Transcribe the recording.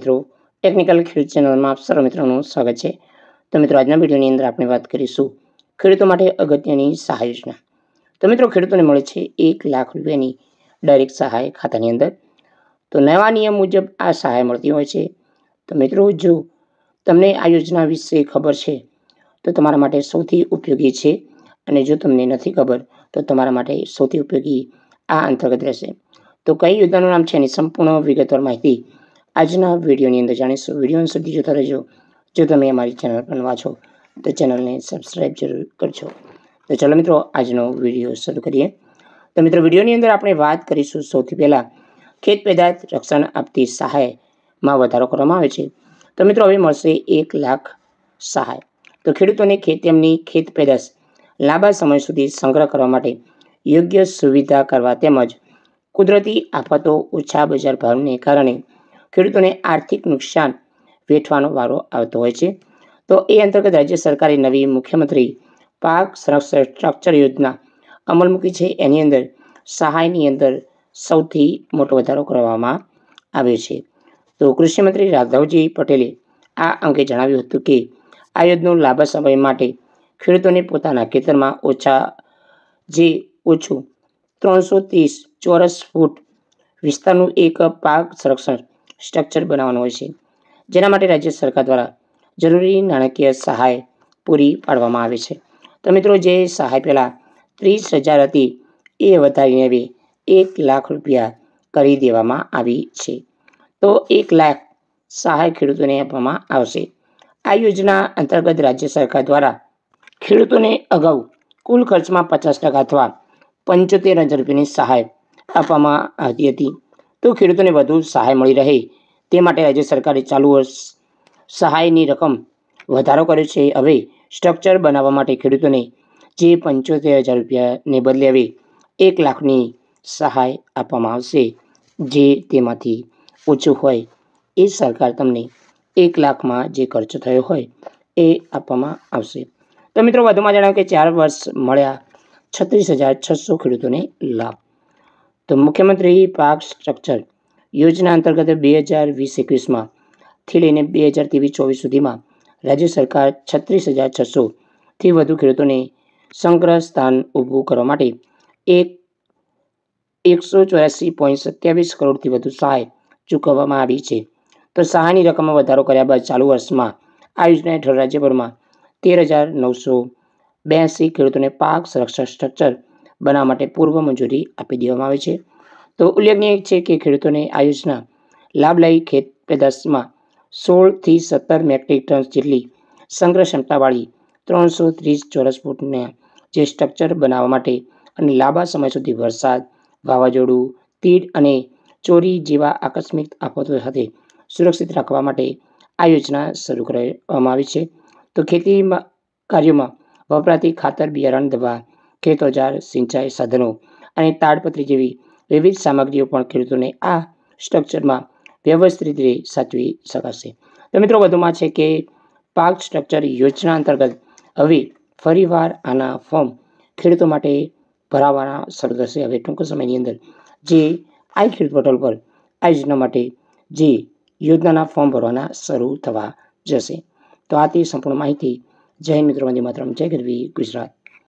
મિત્રો ટેકનિકલ ખેડૂત ચેનલમાં આપ સર્વ મિત્રોનું સ્વાગત છે તો મિત્રો આજના વિડીયોની અંદર આપણે વાત કરીશું ખેડૂતો માટે અગત્યની સહાય યોજના તો મિત્રો ખેડૂતોને મળે છે એક લાખ રૂપિયાની ડાયરેક્ટ સહાય ખાતાની અંદર તો નવા નિયમ મુજબ આ સહાય મળતી હોય છે તો મિત્રો જો તમને આ યોજના વિશે ખબર છે તો તમારા માટે સૌથી ઉપયોગી છે અને જો તમને નથી ખબર તો તમારા માટે સૌથી ઉપયોગી આ અંતર્ગત રહેશે તો કઈ યોજનાનું નામ છે એની સંપૂર્ણ વિગતવાર માહિતી આજના વિડીયોની અંદર જાણીશું વિડીયો સુધી જોતા રહેજો જો તમે અમારી ચેનલ પર નવા છો તો ચેનલને સબસ્ક્રાઈબ જરૂર કરજો તો ચાલો મિત્રો આજનો વિડીયો શરૂ કરીએ તો મિત્રો વિડીયોની અંદર આપણે વાત કરીશું સૌથી પહેલાં ખેત પેદાશ રક્ષણ આપતી સહાયમાં વધારો કરવામાં આવે છે તો મિત્રો હવે મળશે એક લાખ સહાય તો ખેડૂતોને ખેત તેમની ખેત પેદાશ લાંબા સમય સુધી સંગ્રહ કરવા માટે યોગ્ય સુવિધા કરવા તેમજ કુદરતી આફતો ઓછા બજાર ભાવને કારણે ખેડૂતોને આર્થિક નુકસાન વેઠવાનો વારો આવતો હોય છે તો એ અંતર્ગત રાજ્ય સરકારે નવી મુખ્યમંત્રી પાક સંરક્ષણ સ્ટ્રક્ચર યોજના અમલ મૂકી છે એની અંદર સહાયની અંદર સૌથી મોટો વધારો કરવામાં આવ્યો છે તો કૃષિમંત્રી રાઘવજી પટેલે આ અંગે જણાવ્યું હતું કે આ યોજનો લાંબા સમય માટે ખેડૂતોને પોતાના ખેતરમાં ઓછા જે ઓછું ત્રણસો ત્રીસ ચોરસ ફૂટ વિસ્તારનું એક પાક સંરક્ષણ સ્ટ્રક્ચર બનાવવાનું હોય છે જેના માટે રાજ્ય સરકાર દ્વારા જરૂરી નાણાકીય સહાય પૂરી પાડવામાં આવે છે તો મિત્રો જે સહાય પહેલાં ત્રીસ હજાર હતી એ વધારીને હવે એક લાખ રૂપિયા કરી દેવામાં આવી છે તો એક લાખ સહાય ખેડૂતોને આપવામાં આવશે આ યોજના અંતર્ગત રાજ્ય સરકાર દ્વારા ખેડૂતોને અગાઉ કુલ ખર્ચમાં પચાસ ટકા અથવા પંચોતેર હજાર રૂપિયાની સહાય આપવામાં આવતી હતી તો ખેડૂતોને વધુ સહાય મળી રહે તે માટે રાજ્ય સરકારે ચાલુ વર્ષ સહાયની રકમ વધારો કર્યો છે હવે સ્ટ્રક્ચર બનાવવા માટે ખેડૂતોને જે પંચોતેર હજાર રૂપિયાને બદલે હવે એક લાખની સહાય આપવામાં આવશે જે તેમાંથી ઓછું હોય એ સરકાર તમને એક લાખમાં જે ખર્ચ થયો હોય એ આપવામાં આવશે તો મિત્રો વધુમાં જણાવ્યું કે ચાર વર્ષ મળ્યા છત્રીસ હજાર છસો ખેડૂતોને લાભ તો મુખ્યમંત્રી પાક સ્ટ્રક્ચર યોજના અંતર્ગત બે હજાર વીસ એકવીસમાંથી લઈને બે હજાર ત્રેવીસ ચોવીસ સુધીમાં રાજ્ય સરકાર છત્રીસ હજાર છસોથી વધુ ખેડૂતોને સંગ્રહ સ્થાન ઊભું કરવા માટે એક એકસો ચોરાસી પોઈન્ટ સત્યાવીસ કરોડથી વધુ સહાય ચૂકવવામાં આવી છે તો સહાયની રકમમાં વધારો કર્યા બાદ ચાલુ વર્ષમાં આ યોજના હેઠળ રાજ્યભરમાં તેર હજાર નવસો બ્યાસી ખેડૂતોને પાક સંરક્ષણ સ્ટ્રક્ચર બનાવવા માટે પૂર્વ મંજૂરી આપી દેવામાં આવે છે તો ઉલ્લેખનીય છે કે ખેડૂતોને આ યોજના લાભલાયી ખેત પેદાશમાં સોળથી સત્તર મેટ્રિક ટન જેટલી સંગ્રહ ક્ષમતાવાળી ત્રણસો ત્રીસ ચોરસ ફૂટને જે સ્ટ્રક્ચર બનાવવા માટે અને લાંબા સમય સુધી વરસાદ વાવાઝોડું તીડ અને ચોરી જેવા આકસ્મિક આફતો સાથે સુરક્ષિત રાખવા માટે આ યોજના શરૂ કરવામાં આવી છે તો ખેતી કાર્યોમાં વપરાતી ખાતર બિયારણ દવા ખેત ઓજાર સિંચાઈ સાધનો અને તાડપત્રી જેવી વિવિધ સામગ્રીઓ પણ ખેડૂતોને આ સ્ટ્રક્ચરમાં વ્યવસ્થિત રીતે સાચવી શકાશે તો મિત્રો વધુમાં છે કે પાક સ્ટ્રક્ચર યોજના અંતર્ગત હવે ફરીવાર આના ફોર્મ ખેડૂતો માટે ભરાવાના શરૂ થશે હવે ટૂંક સમયની અંદર જે આઈ ખેડૂત પોર્ટલ પર આ માટે જે યોજનાના ફોર્મ ભરવાના શરૂ થવા જશે તો આ તે સંપૂર્ણ માહિતી જય મિત્રો મંદિર માતરમ જય ગરવી ગુજરાત